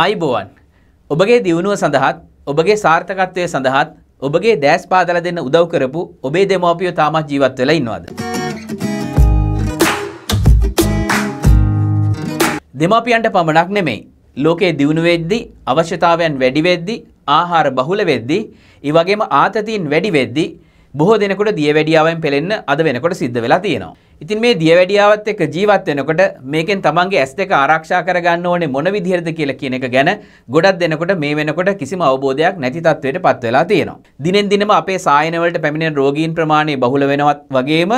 අයිබෝවන් ඔබගේ දියුණුව සඳහාත් ඔබගේ සාර්ථකත්වය සඳහාත් ඔබගේ දෑස් පාදල දෙන්න උදව් කරපු ඔබේ දෙමෝපියෝ තාමත් ජීවත් වෙලා ඉන්නවාද දෙමාපියන්ට පමණක් නෙමෙයි ලෝකයේ දියුණු වෙද්දී අවශ්‍යතාවයන් වැඩි වෙද්දී ආහාර බහුල වෙද්දී ඒ වගේම ආතතීන් වැඩි වෙද්දී බොහෝ දෙනකොට දියවැඩියාවෙන් පෙළෙන්න අද වෙනකොට සිද්ධ වෙලා තියෙනවා. ඉතින් මේ දියවැඩියාවත් එක්ක ජීවත් වෙනකොට මේකෙන් තමන්ගේ ඇස් දෙක ආරක්ෂා කරගන්න ඕනේ මොන විදිහටද කියලා කියන එක ගැන ගොඩක් දෙනකොට මේ වෙනකොට කිසිම අවබෝධයක් නැති තත්වයට පත් වෙලා තියෙනවා. දිනෙන් දිනම අපේ සායන වලට පැමිණෙන රෝගීන් ප්‍රමාණය බහුල වෙනවත් වගේම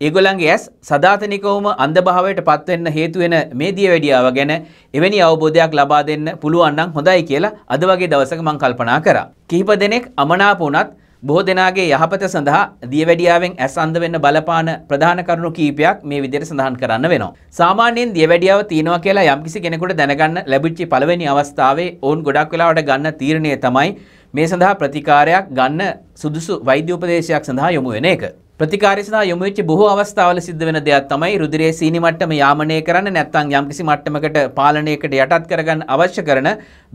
ඒගොල්ලන්ගේ ඇස් සදාතනිකවම අන්ධභාවයට පත් වෙන්න හේතු වෙන මේ දියවැඩියාව ගැන එවැනි අවබෝධයක් ලබා දෙන්න පුළුවන් නම් හොඳයි කියලා අද වගේ දවසක මම කල්පනා කරා. කිහිප දෙනෙක් අමනාප වුණත් බොහෝ දෙනාගේ යහපත සඳහා දියවැඩියාවෙන් ඇස් අන්ධ වෙන්න බලපාන ප්‍රධාන කරුණු කීපයක් මේ විදිහට සඳහන් කරන්න වෙනවා. සාමාන්‍යයෙන් දියවැඩියාව තියෙනවා කියලා යම්කිසි කෙනෙකුට දැනගන්න ලැබිච්ච පළවෙනි අවස්ථාවේ ඔවුන් ගොඩක් වෙලාවට ගන්න තීරණය තමයි මේ සඳහා ප්‍රතිකාරයක් ගන්න සුදුසු වෛද්‍ය උපදේශයක් සඳහා යොමු වෙන එක. ප්‍රතිකාරය සඳහා යොමු වෙච්ච බොහෝ අවස්ථාවල සිද්ධ වෙන දෙයක් තමයි රුධිරයේ සීනි මට්ටම යාමනය කරන්න නැත්නම් යම්කිසි මට්ටමකට පාලනයකට යටත් කරගන්න අවශ්‍ය කරන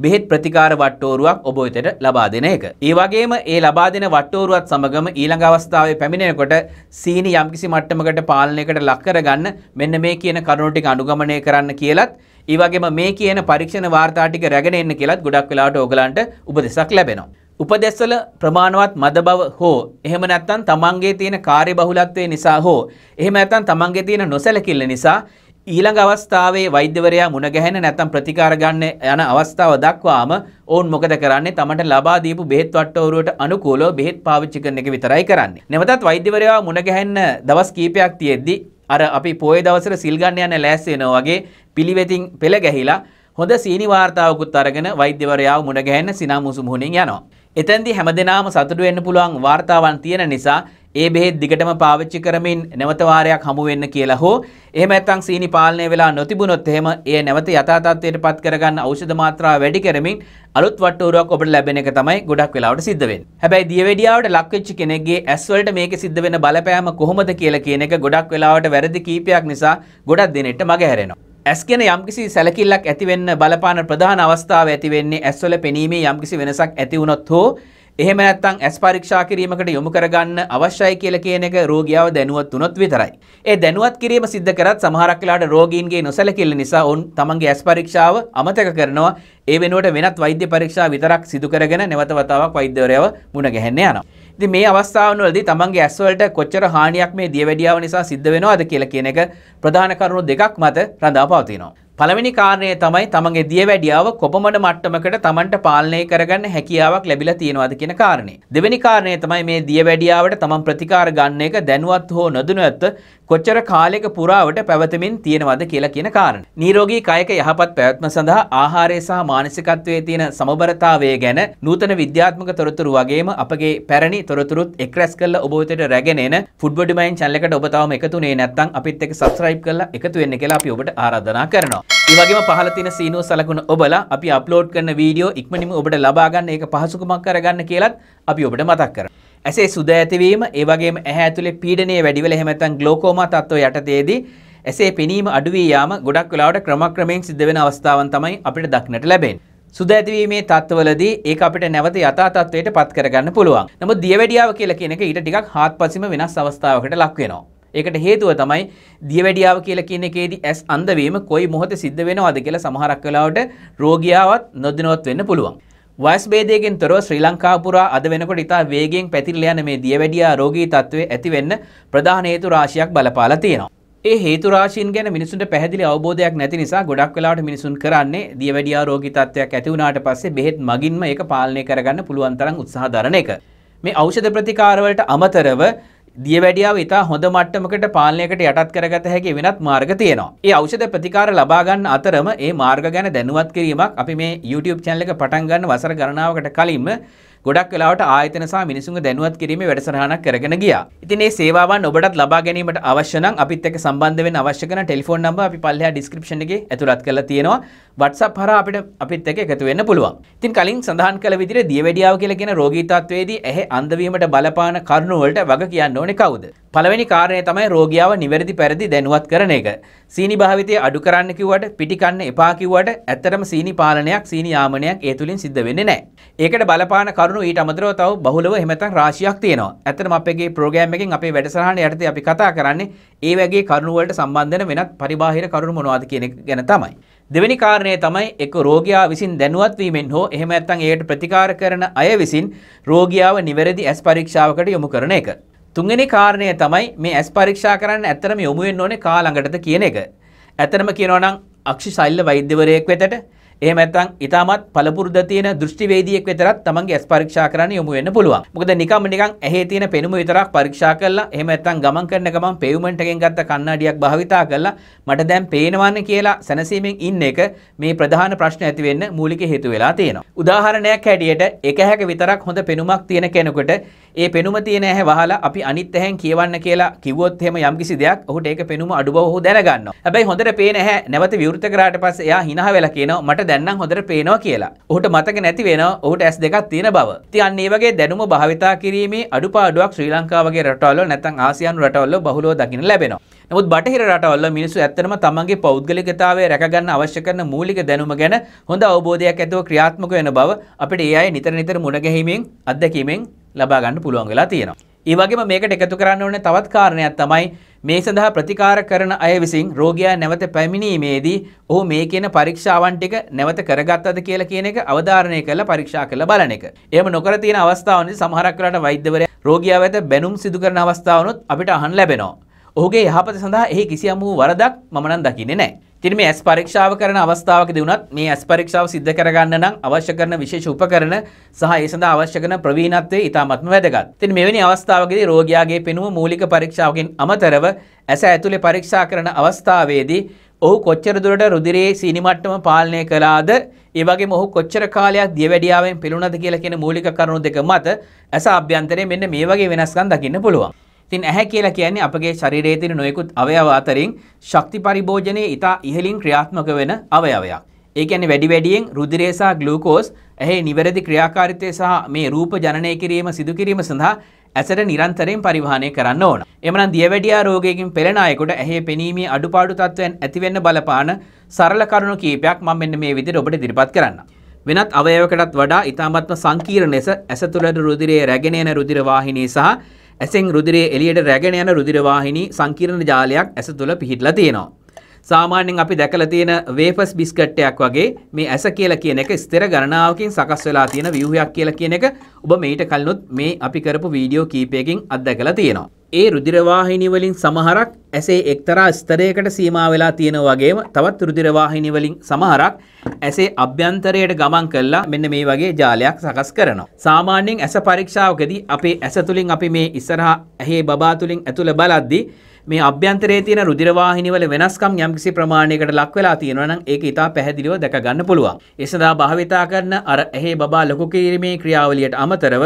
බෙහෙත් ප්‍රතිකාර වට්ටෝරුවක් ඔබ වෙතට ලබා දෙන එක. ඒ වගේම ඒ ලබා දෙන වට්ටෝරුවත් සමගම ඊළඟ අවස්ථාවේ පැමිණෙනකොට සීනි යම්කිසි මට්ටමකට පාලනයකට ලක් කරගන්න මෙන්න මේ කියන කරුණු ටික අනුගමනය කරන්න කියලත් ඒ වගේම මේ කියන පරීක්ෂණ වාර්තා ටික රැගෙන එන්න කියලත් ගොඩක් වෙලාවට ඕගලන්ට උපදෙසක් ලැබෙනවා. උපදෙස්වල ප්‍රමාණවත් මද බව හෝ එහෙම නැත්නම් තමන්ගේ තියෙන කාර්ය බහුලත්වය නිසා හෝ එහෙම නැත්නම් තමන්ගේ තියෙන නොසැලකිල්ල නිසා ඊළඟ අවස්ථාවේ වෛද්‍යවරයා මුණ ගැහෙන නැත්නම් ප්‍රතිකාර ගන්න යන අවස්ථාව දක්වාම ඔවුන් මොකද කරන්නේ? තමන්ට ලබා දීපු බෙහෙත් වට්ටෝරුවට අනුකූලව බෙහෙත් පාවිච්චි කරන එක විතරයි කරන්නේ. නැවතත් වෛද්‍යවරයා මුණ ගැහෙන්න දවස් කීපයක් තියෙද්දි අර අපි පොයේ දවසට සිල් ගන්න යන ලෑස්ති වෙනවා වගේ පිළිවෙතින් පෙළ ගැහිලා හොඳ සීනි වාර්තාවකුත් අරගෙන වෛද්‍යවරයාව මුණ ගැහෙන්න සිනාමුසු මුහුණින් යනවා. එතැන්දි හැම දෙනාම සතුටු වෙන්න පුළුවන් වාර්තාවන් තියෙන නිසා ඒ බෙහෙත් දිගටම පාවිච්චි කරමින් නැවත වාරයක් හමු වෙන්න කියලා හෝ එහෙම නැත්නම් සීනි පාලනය වෙලා නොතිබුණොත් එහෙම ඒ නැවත යථා තත්ත්වයට පත් කරගන්න ඖෂධ මාත්‍රා වැඩි කරමින් අලුත් වට්ටෝරුවක් ඔබට ලැබෙන එක තමයි ගොඩක් වෙලාවට සිද්ධ වෙන්නේ. හැබැයි දියවැඩියාවට ලක්වෙච්ච කෙනෙක්ගේ ඇස් වලට මේක සිද්ධ වෙන බලපෑම කොහොමද කියලා කියන එක ගොඩක් වෙලාවට වැරදි කීපයක් නිසා ගොඩක් දෙනෙක්ට මගහැරෙනවා. ඇස් ගැන යම්කිසි සැලකිල්ලක් ඇතිවෙන්න බලපාන ප්‍රධාන අවස්ථාව ඇතිවෙන්නේ ඇස්වල පෙනීමේ යම්කිසි වෙනසක් ඇති වුණොත් හෝ එහෙම නැත්නම් ඇස් පරීක්ෂා කිරීමකට යොමු කරගන්න අවශ්‍යයි කියලා කියන එක රෝගියාව දැනුවත් වුණොත් විතරයි. ඒ දැනුවත් කිරීම සිද්ධ කරත් සමහරක් වෙලාවට රෝගීන්ගේ නොසැලකිල්ල නිසා ඔවුන් තමන්ගේ ඇස් පරීක්ෂාව අමතක කරනවා. ඒ වෙනුවට වෙනත් වෛද්‍ය පරීක්ෂා විතරක් සිදු කරගෙන නැවත වතාවක් වෛද්‍යවරයව මුණ ගැහෙන්න යනවා. ඉතින් මේ අවස්ථාවවලදී තමන්ගේ ඇස්වලට කොච්චර හානියක් මේ දියවැඩියාව නිසා සිද්ධ වෙනවද කියලා කියන එක ප්‍රධාන කරුණු දෙකක් මත රඳාපවතිනවා. පළවෙනි කාරණය තමයි තමන්ගේ දියවැඩියාව කොපමණ මට්ටමකට තමන්ට පාලනය කරගන්න හැකියාවක් ලැබිලා තියෙනවද කියන කාරණේ. දෙවෙනි කාරණය තමයි මේ දියවැඩියාවට තමන් ප්‍රතිකාර ගන්න එක දැනුවත් හෝ නොදැනුවත් කොච්චර කාලයක පුරාවට පැවතමින් තියෙනවද කියලා කියන කාරණේ. නිරෝගී කායක යහපත් පැවැත්ම සඳහා ආහාරය සහ මානසිකත්වයේ තියෙන සමබරතාවය ගැන නූතන විද්‍යාත්මක තොරතුරු වගේම අපගේ පැරණි තොරතුරුත් එක් රැස් කරලා ඔබ වෙතට රැගෙන එන ෆුඩ්බඩි මයින් channel එකට ඔබ තවම එකතුනේ නැත්නම් අපිත් එක්ක subscribe කරලා එකතු වෙන්න කියලා අපි ඔබට ආරාධනා කරනවා. ඒවගේම පහල තියෙන සීනුව සලකුණ ඔබලා අපි අප්ලෝඩ් කරන වීඩියෝ ඉක්මනින්ම ඔබට ලබා ගන්න ඒක පහසුකමක් කරගන්න කියලත් අපි ඔබට මතක් කරනවා. ඇසේ සුද ඇතිවීම ඒ වගේම ඇහැ ඇතුලේ පීඩනය වැඩි වෙලා එහෙම නැත්නම් ග්ලෝකෝමා තත්ත්වය යටතේදී ඇසේ පෙනීම අඩු වී යාම ගොඩක් වෙලාවට ක්‍රමක්‍රමයෙන් සිද්ධ වෙන අවස්ථාවන් තමයි අපිට දක්නට ලැබෙන්නේ. සුද ඇතිවීමේ තත්ත්වවලදී ඒක අපිට නැවත යථා තත්ත්වයට පත් කරගන්න පුළුවන්. නමුත් දියවැඩියාව කියලා කියන එක ඊට ටිකක් හාත්පසින්ම වෙනස් අවස්ථාවකට ලක් වෙනවා. ඒකට හේතුව තමයි දියවැඩියාව කියලා කියන එකේදී ඇස් අන්ධ වීම කොයි මොහොතේ සිද්ධ වෙනවද කියලා සමහරක් වෙලාවට රෝගියාවත් නොදැනුවත් වෙන්න පුළුවන්. වයස් භේදයෙන් තොරව ශ්‍රී ලංකාව පුරා අද වෙනකොට ඉතා වේගයෙන් පැතිරලා යන මේ දියවැඩියා රෝගී තත්ත්වය ඇති වෙන්න ප්‍රධාන හේතු රාශියක් බලපාලා තියෙනවා. ඒ හේතු රාශීන් ගැන මිනිසුන්ට පැහැදිලි අවබෝධයක් නැති නිසා ගොඩක් වෙලාවට මිනිසුන් කරන්නේ දියවැඩියා රෝගී තත්ත්වයක් ඇති වුණාට පස්සේ බෙහෙත් මගින්ම ඒක පාලනය කරගන්න පුළුවන් තරම් උත්සාහ දරන එක. මේ ඖෂධ ප්‍රතිකාරවලට අමතරව දියවැඩියාව ඉතා හොඳ මට්ටමකට පාලනයකට යටත් කරගත හැකි වෙනත් මාර්ග තියෙනවා. ඒ ඖෂධ ප්‍රතිකාර ලබා ගන්න අතරම ඒ මාර්ග ගැන දැනුවත් කිරීමක් අපි මේ YouTube channel එක පටන් ගන්න වසර ගණනාවකට කලින්ම ගොඩක් වෙලාවට ආයතන සහ මිනිසුන්ගේ දැනුවත් කිරීමේ වැඩසටහනක් කරගෙන ගියා. ඉතින් මේ සේවාවන් ඔබටත් ලබා ගැනීමට අවශ්‍ය නම් අපිත් එක්ක සම්බන්ධ වෙන්න අවශ්‍ය කරන ටෙලිෆෝන් නම්බර අපි පල්ලෙහා ඩිස්ක්‍රිප්ෂන් එකේ ඇතුළත් කරලා තියෙනවා. WhatsApp හරහා අපිට අපිත් එක්ක එකතු වෙන්න පුළුවන්. ඉතින් කලින් සඳහන් කළ විදිහට දියවැඩියාව කියලා කියන රෝගී තත්ත්වයේදී ඇහි අන්ධවීමට බලපාන කරුණු වලට වග කියන්න ඕනේ කවුද? පළවෙනි කාරණය තමයි රෝගියාව නිවැරදි පැරදි දැනුවත් කරන එක. සීනි භාවිතය අඩු කරන්න කිව්වට පිටිකන්න එපා කිව්වට ඇත්තටම සීනි පාලනයක් සීනි යාමනයක් ඒ තුලින් සිද්ධ වෙන්නේ නැහැ. ඒකට බලපාන කරුණු ඊට අමතරව තව බහුලව එහෙමතන් රාශියක් තියෙනවා. ඇත්තටම අපේගේ ප්‍රෝග්‍රෑම් එකෙන් අපේ වැඩසටහන යටතේ අපි කතා කරන්නේ ඒ වගේ කරුණු වලට සම්බන්ධ වෙන වෙනත් පරිබාහිර කරුණු මොනවද කියන එක ගැන තමයි. දෙවැනි කාරණය තමයි එක රෝගයා විසින් දැනුවත් වීමෙන් හෝ එහෙම නැත්නම් ඒකට ප්‍රතිකාර කරන අය විසින් රෝගියාව නිවැරදි ඇස් පරීක්ෂාවකට යොමු කරන එක. තුන්වෙනි කාරණය තමයි මේ ඇස් පරීක්ෂා කරන්න ඇත්තටම යොමු වෙන්න ඕනේ කා ළඟටද කියන එක. ඇත්තටම කියනවා නම් අක්ෂි ශල්‍ය වෛද්‍යවරයෙක් වෙතට එහෙම නැත්නම් ඊටමත් පළපුරුද තියෙන දෘෂ්ටිවේදියෙක් විතරක් තමන්ගේ ඇස් පරීක්ෂා කරන්න යොමු වෙන්න පුළුවන්. මොකද නිකම්ම නිකන් ඇහි තියෙන පෙනුම විතරක් පරීක්ෂා කරලා එහෙම නැත්නම් ගමන් කරන ගමන් පේවමන්ට් එකෙන් ගත්ත කණ්ණාඩියක් භාවිතා කරලා මට දැන් පේනවන්නේ කියලා සැනසීමෙන් ඉන්න එක මේ ප්‍රධාන ප්‍රශ්න ඇති වෙන්න මූලික හේතු වෙලා තියෙනවා. උදාහරණයක් හැටියට එක හැක විතරක් හොඳ පෙනුමක් තියෙන කෙනෙකුට ඒ පෙනුම තියෙන ඇහැ වහලා අපි අනිත් ඇහෙන් කියවන්න කියලා කිව්වොත් එහෙම යම්කිසි දෙයක් ඔහුට ඒක පෙනුම අඩු බව ඔහු දැනගන්නවා. හැබැයි හොඳට පේන ඇහැ නැවත විවෘත කරාට පස්සේ එයා hinaහ වෙලා කියනවා මට දැන්නම් හොඳට පේනවා කියලා. ඔහුට මතක නැති වෙනවා ඔහුට ඇස් දෙකක් තියෙන බව. ඉතින් ඒ වගේ දැනුම භාවිතා කිරීමේ අඩුපාඩුවක් ශ්‍රී ලංකාවගේ රටවල නැත්නම් ආසියානු රටවල බහුලව දකින්න ලැබෙනවා. නමුත් බටහිර රටවල මිනිස්සු ඇත්තටම තමන්ගේ පෞද්ගලිකතාවය රැකගන්න අවශ්‍ය කරන මූලික දැනුම ගැන හොඳ අවබෝධයක් ඇතුව ක්‍රියාත්මක වෙන බව අපිට ඒ අය නිතර නිතර මුණ ගැහිමින් අත්දැකීමෙන් ලබා ගන්න පුළුවන් වෙලා තියෙනවා. ඒවගේම මේකට එකතු කරන්න ඕන තවත් කාරණයක් තමයි මේ සඳහා ප්‍රතිකාර කරන අය විසින් රෝගයා නැවත පැමිණීමේදී ඔහු මේ කියන පරීක්ෂාවන් ටික නැවත කරගත්තද කියලා කියන එක අවධාරණය කරලා පරීක්ෂා කරලා බලන එක. එහෙම නොකර තියෙන අවස්ථාවන්දී සමහරක් වෙලාවට වෛද්‍යවරයා රෝගියා වෙත බැනුම් සිදු කරන අවස්ථාවනොත් අපිට අහන්න ලැබෙනවා. ඔහුගේ යහපත සඳහා එහි කිසියම් වූ වරදක් මම නම් දකින්නේ නැහැ. ඉතින් මේ ඇස් පරීක්ෂාව කරන අවස්ථාවකදී වුණත් මේ ඇස් පරීක්ෂාව සිද්ධ කරගන්න නම් අවශ්‍ය කරන විශේෂ උපකරණ සහ ඒ සඳහා අවශ්‍ය කරන ප්‍රවීණත්වය ඉතාමත්ම වැදගත්. ඉතින් මෙවැනි අවස්ථාවකදී රෝගියාගේ පෙනුම මූලික පරීක්ෂාවකින් අමතරව ඇස ඇතුලේ පරීක්ෂා කරන අවස්ථාවේදී ඔහු කොච්චර දුරට රුධිරයේ සීනි මට්ටම පාලනය කළාද ඒ වගේම ඔහු කොච්චර කාලයක් දියවැඩියාවෙන් පිළුණද කියලා කියන මූලික කරුණු දෙක මත ඇස අභ්‍යන්තරයේ මෙන්න මේ වගේ වෙනස්කම් දකින්න පුළුවන්. ඉතින් ඇහැ කියලා කියන්නේ අපගේ ශරීරයේ තියෙන නොයෙකුත් අවයව අතරින් ශක්ති පරිභෝජනයේ ඉතා ඉහළින් ක්‍රියාත්මක වෙන අවයවයක්. ඒ කියන්නේ වැඩි වැඩියෙන් රුධිරය සහ ග්ලූකෝස් ඇහි නිවැරදි ක්‍රියාකාරීත්වය සහ මේ රූප ජනනය කිරීම සිදු කිරීම සඳහා ඇසට නිරන්තරයෙන් පරිවහනය කරන්න ඕන. එමනම් දියවැඩියා රෝගයකින් පෙළෙන අයෙකුට ඇහි පෙනීමේ අඩුපාඩු තත්ත්වයන් ඇතිවෙන්න බලපාන සරල කරුණු කීපයක් මම මෙන්න මේ විදිහට ඔබට ඉදිරිපත් කරන්නම්. වෙනත් අවයවකටත් වඩා ඉතාමත්ම සංකීර්ණ ලෙස ඇස තුළ රුධිරයේ රැගෙන එන රුධිර වාහිනී සහ ඇසෙන් රුදිරයේ එළියට රැගෙන යන රුධිර වාහිනී සංකීර්ණ ජාලයක් ඇස තුළ පිහිටලා තියෙනවා. සාමාන්‍යයෙන් අපි දැකලා තියෙන වේෆර්ස් බිස්කට් එකක් වගේ මේ ඇස කියලා කියන එක ස්ථිර ගණනාවකින් සකස් වෙලා තියෙන ව්‍යුහයක් කියලා කියන එක ඔබ මේට කලිනුත් මේ අපි කරපු වීඩියෝ කීපයකින් අත්දැකලා තියෙනවා. ඒ රුධිරවාහිනි වලින් සමහරක් ඇසේ එක්තරා ස්තරයකට සීමා වෙලා තියෙන වගේම තවත් රුධිරවාහිනි වලින් සමහරක් ඇසේ අභ්‍යන්තරයට ගමන් කළා මෙන්න මේ වගේ ජාලයක් සකස් කරනවා. සාමාන්‍යයෙන් ඇස පරීක්ෂාවකදී අපේ ඇස තුලින් අපි මේ ඉස්සරහා ඇහි බබා තුලින් ඇතුළ බලද්දී මේ අභ්‍යන්තරයේ තියෙන රුධිරවාහිනි වල වෙනස්කම් යම්කිසි ප්‍රමාණයකට ලක් වෙලා තියෙනවා නම් ඒක ඊටා පැහැදිලිව දැක ගන්න පුළුවන්. ඒ සඳහා භාවිතා කරන අර එහි බබා ලොකු කිරීමේ ක්‍රියාවලියට අමතරව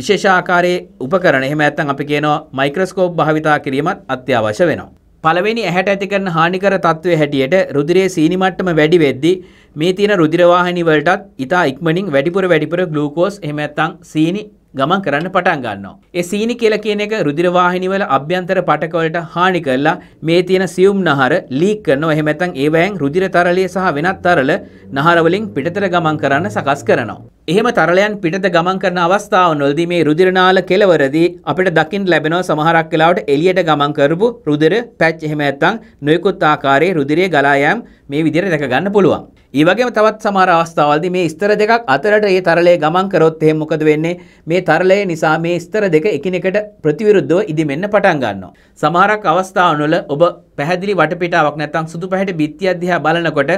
විශේෂ ආකාරයේ උපකරණ එහෙම නැත්නම් අපි කියනවා මයික්‍රොස්කෝප් භාවිතා කිරීමත් අත්‍යවශ්‍ය වෙනවා. පළවෙනි ඇහැට ඇති කරන හානිකර තත්ත්වයේ හැටියට රුධිරයේ සීනි මට්ටම වැඩි වෙද්දී මේ තියෙන රුධිර වාහිනී වලටත් ඊටා ඉක්මනින් වැඩිපුර වැඩිපුර ග්ලූකෝස් එහෙම නැත්නම් සීනි ගමන් කරන්න පටන් ගන්නවා. ඒ සීනි කියලා කියන එක රුධිර වාහිනිවල අභ්‍යන්තර පටකවලට හානි කරලා මේ තියෙන සියුම් නහර ලීක් කරනවා. එහෙම නැත්නම් ඒවෑන් රුධිර තරලය සහ වෙනත් තරල නහර වලින් පිටතට ගමන් කරන්න සකස් කරනවා. එහෙම තරලයන් පිටත ගමන් කරන අවස්ථාවනොලදී මේ රුධිරනාල කෙලවරදී අපිට දකින්න ලැබෙනවා සමහරක් වෙලාවට එළියට ගමන් කරපු රුධිර පැච් එහෙම නැත්නම් නොයෙකුත් ආකාරයේ රුධිරය ගලා යෑම මේ විදිහට දැක ගන්න පුළුවන්. ඒවගේ තවත් සමහර අවස්ථාවල්ද මේ ස්තර දෙකක් අතරට ඒ තරලය ගමන් කරොත් එහෙම මොකද වෙන්නේ මේ තරලය නිසා මේ ස්තර දෙක එකිනෙකට ප්‍රතිවිරුද්ධව ඉදිමෙන්න පටන් ගන්නවා. සමහරක් අවස්ථාවනවල ඔබ පැහැදිලි වටපිටාවක් නැත්නම් සුදු පැහැට බිත්තියක් දිහා බලනකොට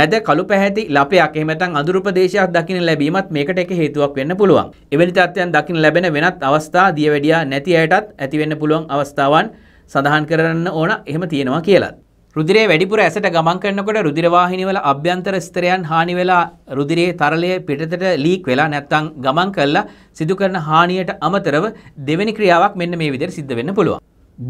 මැද කළු පැහැති ලපයක් එහෙම නැත්නම් අඳුරු ප්‍රදේශයක් දකින්න ලැබීමත් මේකට එක හේතුවක් වෙන්න පුළුවන්. එවැනි තත්ත්වයන් දකින්න ලැබෙන වෙනත් අවස්ථා දියවැඩියා නැති අයටත් ඇති වෙන්න පුළුවන් අවස්ථාවන් සඳහන් කරන්න ඕන එහෙම තියෙනවා කියලත්. රුදිරේ වැඩිපුර ඇසට ගමන් කරනකොට රුධිරවාහිනිවල අභ්‍යන්තර ස්තරයන් හානි වෙලා රුධිරේ තරලය පිටතට ලීක් වෙලා නැත්නම් ගමන් කළා සිදු කරන හානියට අමතරව දෙවෙනි ක්‍රියාවක් මෙන්න මේ විදිහට සිද්ධ වෙන්න පුළුවන්.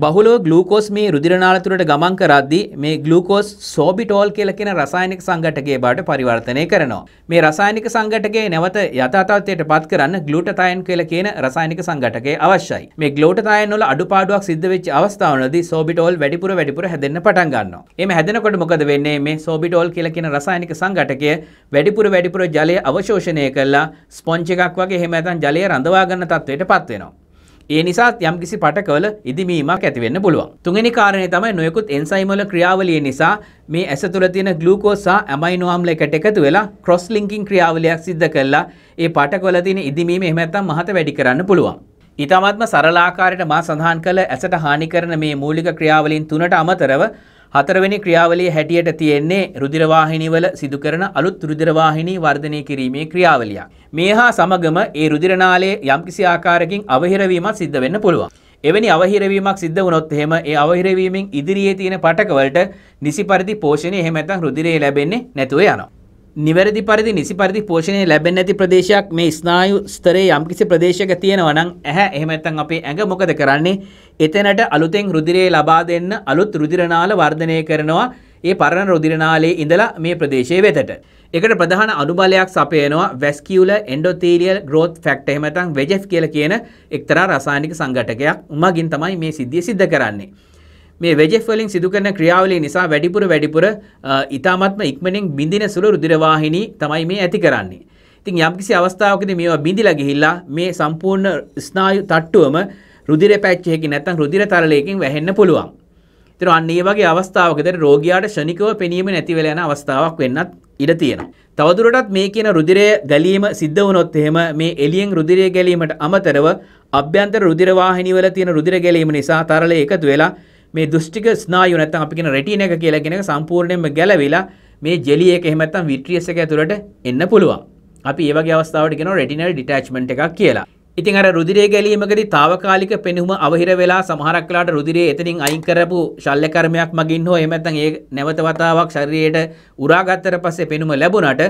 බහුලව ගලූකෝස් මේ රුදිරනාල තුළට ගමන් කරද්දී මේ ගලූකෝස් සෝබිටෝල් කියලා කියන රසායනික සංඝටකයේ බවට පරිවර්තනය කරනවා. මේ රසායනික සංඝටකයේ නැවත යථාර්ථයට පත් කරන්න ග්ලූටතයන් කියලා කියන රසායනික සංඝටකය අවශ්‍යයි. මේ ග්ලූටතයන් වල අඩුපාඩුවක් සිද්ධ වෙච්ච අවස්ථාවවලදී සෝබිටෝල් වැඩිපුර වැඩිපුර හැදෙන්න පටන් ගන්නවා. එimhe හැදෙනකොට මොකද වෙන්නේ? මේ සෝබිටෝල් කියලා කියන රසායනික සංඝටකය වැඩිපුර වැඩිපුර ජලය අවශෝෂණය කරලා ස්පොන්ජ් එකක් වගේ එහෙම නැත්නම් ජලය රඳවා ගන්න තත්ත්වයට පත් වෙනවා. ඒ නිසාත් යම්කිසි පටකවල ඉදිමීමක් ඇතිවෙන්න පුළුවන්. තුන්වෙනි කාරණය තමයි නොයෙකුත් එන්සයිම් වල ක්‍රියාවලිය නිසා මේ ඇස තුළ තියෙන ග්ලූකෝස් සහ ඇමයිනෝ ආම්ල එකට එකතු වෙලා ක්‍රොස් ලින්කින් ක්‍රියාවලියක් සිද්ධ කරලා ඒ පටකවල තියෙන ඉදිමීම එහෙම නැත්නම් මහත වැඩි කරන්න පුළුවන්. ඉතාමත්ම සරලාකාරයට මා සඳහන් කළ ඇසට හානි කරන මේ මූලික ක්‍රියාවලින් තුනට අමතරව හතරවෙනි ක්‍රියාවලිය හැටියට තියෙන්නේ රුධිරවාහිනිවල සිදු කරන අලුත් රුධිරවාහිනී වර්ධනය කිරීමේ ක්‍රියාවලියක්. මේ හා සමගම ඒ රුධිරනාලයේ යම්කිසි ආකාරයකින් අවහිරවීමක් සිද්ධ වෙන්න පුළුවන්. එවැනි අවහිරවීමක් සිද්ධ වුණොත් එහෙම ඒ අවහිරවීමෙන් ඉදිරියේ තියෙන පටක වලට නිසි පරිදි පෝෂණය එහෙම නැත්නම් රුධිරය ලැබෙන්නේ නැතුව යනවා. නිවැරදි පරිදි නිසි පරිදි පෝෂණය ලැබෙන්නේ නැති ප්‍රදේශයක් මේ ස්නායු ස්තරයේ යම්කිසි ප්‍රදේශයක තියෙනවා නම් ඇහැ එහෙම නැත්නම් අපේ ඇඟ මොකද කරන්නේ? එතැනට අලුතෙන් රුධිරය ලබා දෙන්න අලුත් රුධිරනාල වර්ධනය කරනවා. ඒ පරණ රුධිරනාලයේ ඉඳලා මේ ප්‍රදේශයේ වෙතට. ඒකට ප්‍රධාන අනුබලයක් සපයනවා vascular endothelial growth factor එහෙම නැත්නම් VEGF කියලා කියන එක්තරා රසායනික සංඝටකයක්. උමගින් තමයි මේ සිද්ධිය සිද්ධ කරන්නේ. මේ වෙජෙෆ් වලින් සිදු කරන ක්‍රියාවලිය නිසා වැඩිපුර වැඩිපුර ඊ타මත්ම ඉක්මනින් බිඳින සුළු රුධිර වාහිනී තමයි මේ ඇති කරන්නේ. ඉතින් යම්කිසි අවස්ථාවකදී මේවා බිඳිලා ගිහිල්ලා මේ සම්පූර්ණ ස්නායු තට්ටුවම රුධිර පැච් එකකින් නැත්නම් රුධිර තරලයකින් වැහෙන්න පුළුවන්. ඉතින් අන්න ඒ වගේ අවස්ථාවකදී රෝගියාට ෂණිකව පෙනීම නැති වෙලා යන අවස්ථාවක් වෙන්නත් ඉඩ තියෙනවා. තවදුරටත් මේ කියන රුධිරය ගැලීම සිද්ධ වුණොත් එහෙම මේ එළියෙන් රුධිරය ගැලීමට අමතරව අභ්‍යන්තර රුධිර වාහිනිය වල තියෙන රුධිර ගැලීම නිසා තරලය එකතු වෙලා මේ දෘෂ්ටික ස්නායු නැත්තම් අපි කියන රෙටින එක කියලා කියන එක සම්පූර්ණයෙන්ම ගැලවිලා මේ ජෙලි එක එහෙම නැත්තම් විට්‍රියස් එක ඇතුළට එන්න පුළුවන්. අපි ඒ වගේ අවස්ථාවට කියනවා රෙටිනල් ඩිටැච්මන්ට් එකක් කියලා. ඉතින් අර රුධිරය ගැලීමකදී తాවකාලික පෙනුම අවහිර වෙලා සමහරක් වෙලාට රුධිරය එතනින් අයින් කරපු ශල්‍ය කර්මයක් මගින් හෝ එහෙම නැත්නම් ඒ නැවත වතාවක් ශරීරයට උරා ගත්තට පස්සේ පෙනුම ලැබුණට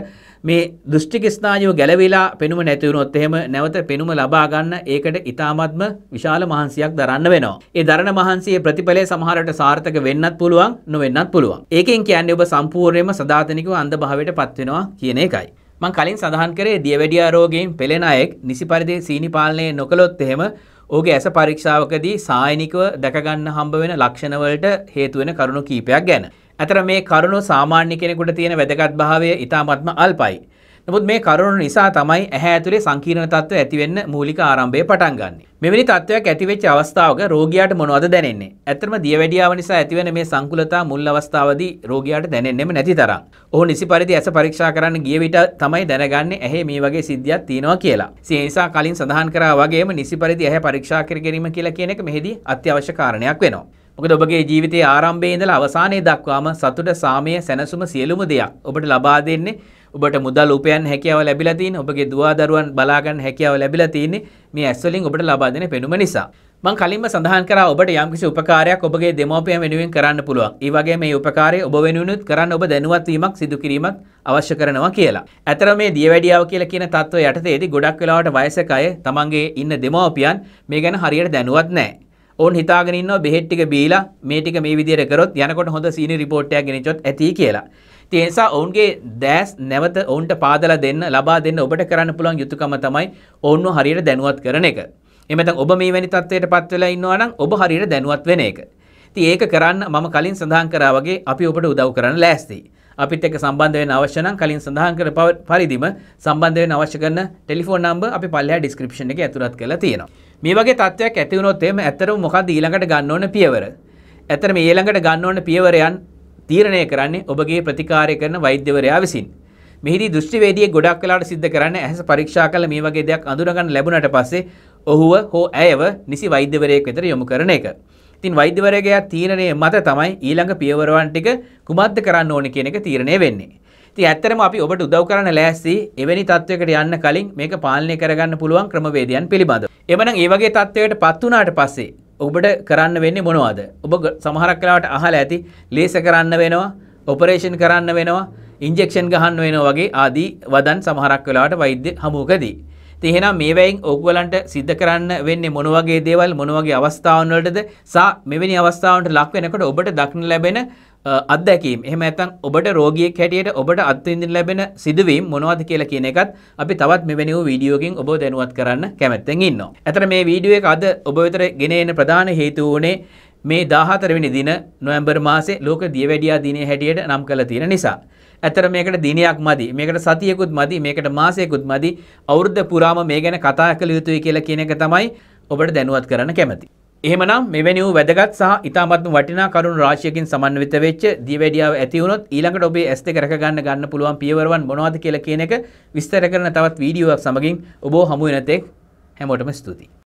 මේ දෘෂ්ටික ස්නායුව ගැලවිලා පෙනුම නැති වුණොත් එහෙම නැවත පෙනුම ලබා ගන්න ඒකට ඊ타මත්ම විශාල මහන්සියක් දරන්න වෙනවා. ඒ දරණ මහන්සියේ ප්‍රතිඵලය සමහරට සාර්ථක වෙන්නත් පුළුවන් නොවෙන්නත් පුළුවන්. ඒකෙන් කියන්නේ ඔබ සම්පූර්ණයෙන්ම සදාතනිකව අන්ධභාවයට පත් වෙනවා කියන එකයි. මං කලින් සඳහන් කරේ දියවැඩියා රෝගයෙන් පෙළෙන අයෙක් නිසි පරිදි සීනි පාලනය නොකළොත් එහෙම ඔහුගේ ඇස පරීක්ෂාවකදී සායනිකව දැකගන්න හම්බ වෙන ලක්ෂණවලට හේතු වෙන කරුණු කීපයක් ගැන. අතර මේ කරුණු සාමාන්‍ය කෙනෙකුට තියෙන වැදගත්භාවය ඉතාමත්ම අල්පයි. නමුත් මේ කරුණු නිසා තමයි ඇහැ ඇතුලේ සංකීර්ණ තත්ත්ව ඇතිවෙන්න මූලික ආරම්භය පටන් ගන්නේ. මෙවැනි තත්ත්වයක් ඇතිවෙච්ච අවස්ථාවක රෝගියාට මොනවද දැනෙන්නේ? ඇත්තටම දියවැඩියාව නිසා ඇතිවෙන මේ සංකුලතා මුල් අවස්ථාවේදී රෝගියාට දැනෙන්නෙම නැති තරම්. ඔහු නිසි පරිදි ඇස පරීක්ෂා කරන්න ගිය විට තමයි දැනගන්නේ ඇහි මේ වගේ සිද්ධියක් තියෙනවා කියලා. ඒ නිසා කලින් සඳහන් කරා වගේම නිසි පරිදි ඇහැ පරීක්ෂා කර ගැනීම කියලා කියන එක මෙහිදී අත්‍යවශ්‍ය කාරණයක් වෙනවා. මොකද ඔබගේ ජීවිතයේ ආරම්භයේ ඉඳලා අවසානයේ දක්වාම සතුට, සාමය, සැනසුම සියලුම දේක් ඔබට ලබා දෙන්නේ ඔබට මුදල් උපයන්න හැකියාව ලැබිලා තියෙන, ඔබගේ දුවා දරුවන් බලා ගන්න හැකියාව ලැබිලා තියෙන්නේ මේ ඇස් වලින් ඔබට ලබා දෙන පෙනුම නිසා. මං කලින්ම සඳහන් කරා ඔබට යම්කිසි උපකාරයක් ඔබගේ දෙමව්පියන් වෙනුවෙන් කරන්න පුළුවන්. ඒ වගේම මේ උපකාරය ඔබ වෙනුවෙනුත් කරන්න ඔබ දැනුවත් වීමක් සිදු කිරීමක් අවශ්‍ය කරනවා කියලා. ඇතර මේ දියවැඩියාව කියලා කියන තත්ත්වය යටතේදී ගොඩක් වෙලාවට වයසක අය තමන්ගේ ඉන්න දෙමව්පියන් මේ ගැන හරියට දැනුවත් නැහැ. ඕන් හිතාගෙන ඉන්නවා බෙහෙත් ටික බීලා මේ ටික මේ විදිහට කරොත් යනකොට හොඳ සීනි රිපෝට් එකක් ගෙනිච්චොත් ඇති කියලා. ඉතින් ඒ නිසා ඔවුන්ගේ දැස් නැවත ඔවුන්ට පාදලා දෙන්න ලබා දෙන්න ඔබට කරන්න පුළුවන් යුතුයකම තමයි ඔවුන්ව හරියට දැනුවත් කරන එක. එහෙම නැත්නම් ඔබ මේ වැනි තත්ත්වයටපත් වෙලා ඉන්නවා නම් ඔබ හරියට දැනුවත් වෙන එක. ඉතින් ඒක කරන්න මම කලින් සඳහන් කරා වගේ අපි ඔබට උදව් කරන්න ලෑස්තියි. අපිත් එක්ක සම්බන්ධ වෙන්න අවශ්‍ය නම් කලින් සඳහන් කර පරිදිම සම්බන්ධ වෙන්න අවශ්‍ය කරන ටෙලිෆෝන් නම්බර් අපි පල්ලෙහා ඩිස්ක්‍රිප්ෂන් එකේ ඇතුළත් කරලා තියෙනවා. මේ වගේ තත්ත්වයක් ඇති වුණොත් එහෙම ඇත්තටම මොකද්ද ඊළඟට ගන්න ඕන පියවර? ඇත්තටම ඊළඟට ගන්න ඕන පියවරයන් තීරණය කරන්නේ ඔබගේ ප්‍රතිකාරය කරන වෛද්‍යවරයා විසින්. මෙහිදී දෘෂ්ටිවේදියෙක් ගොඩක් වෙලාට සිද්ධ කරන්නේ ඇහැස පරීක්ෂා කළ මේ වගේ දෙයක් අඳුරගන්න ලැබුණට පස්සේ ඔහුව හෝ ඇයව නිසි වෛද්‍යවරයෙක් වෙතට යොමු කරන එක. ඉතින් වෛද්‍යවරයාගේ තීරණය මත තමයි ඊළඟ පියවරවන් ටික කුමක්ද කරන්න ඕනේ කියන එක තීරණය වෙන්නේ. ඉතින් ඇත්තටම අපි ඔබට උදව් කරන්න ලෑස්ති එවැනි තත්වයකට යන්න කලින් මේක පාලනය කරගන්න පුළුවන් ක්‍රමවේදයන් පිළිබඳව. එමනම් ඒ වගේ තත්වයකට පත් වුණාට පස්සේ ඔබට කරන්න වෙන්නේ මොනවද? ඔබ සමහරක් වෙලාවට අහලා ඇති ලේස කරන්න වෙනවා, ඔපරේෂන් කරන්න වෙනවා, ඉන්ජෙක්ෂන් ගහන්න වෙනවා වගේ ආදී වදන් සමහරක් වෙලාවට වෛද්‍ය හමුවකදී. ඉතින් එහෙනම් මේවයින් ඔයගලන්ට සිද්ධ කරන්න වෙන්නේ මොන වගේ දේවල් මොන වගේ අවස්ථාවන් වලටද සහ මෙවැනි අවස්ථාවන්ට ලක් වෙනකොට ඔබට දක්න ලැබෙන අත්දැකීම් එහෙම නැත්නම් ඔබට රෝගියෙක් හැටියට ඔබට අත්විඳින්න ලැබෙන සිදුවීම් මොනවද කියලා කියන එකත් අපි තවත් මෙවැනි වූ වීඩියෝකින් ඔබව දැනුවත් කරන්න කැමැත්තෙන් ඉන්නවා. ඇතර මේ වීඩියෝ එක අද ඔබ වෙතට ගෙන එන ප්‍රධාන හේතුව උනේ මේ 14 වෙනි දින නොවැම්බර් මාසේ ලෝක දියවැඩියා දිනය හැටියට නම් කළ තියෙන නිසා. ඇතර මේකට දිනයක් මදි මේකට සතියකුත් මදි මේකට මාසයකුත් මදි අවුරුද්ද පුරාම මේ ගැන කතා කළ යුතුයි කියලා කියන එක තමයි ඔබට දැනුවත් කරන්න කැමති. එහෙමනම් මෙවැනි වූ වැදගත් සහ ඉතාමත්ම වටිනා කරුණු රාශියකින් සමන්විත වෙච්ච දියවැඩියාව ඇති වුණොත් ඊළඟට ඔබේ S2 රැක ගන්න ගන්න පුළුවන් පියවරවන් මොනවද කියලා කියන එක විස්තර කරන තවත් වීඩියෝවක් සමගින් ඔබව හමු වෙන තෙක් හැමෝටම ස්තුතියි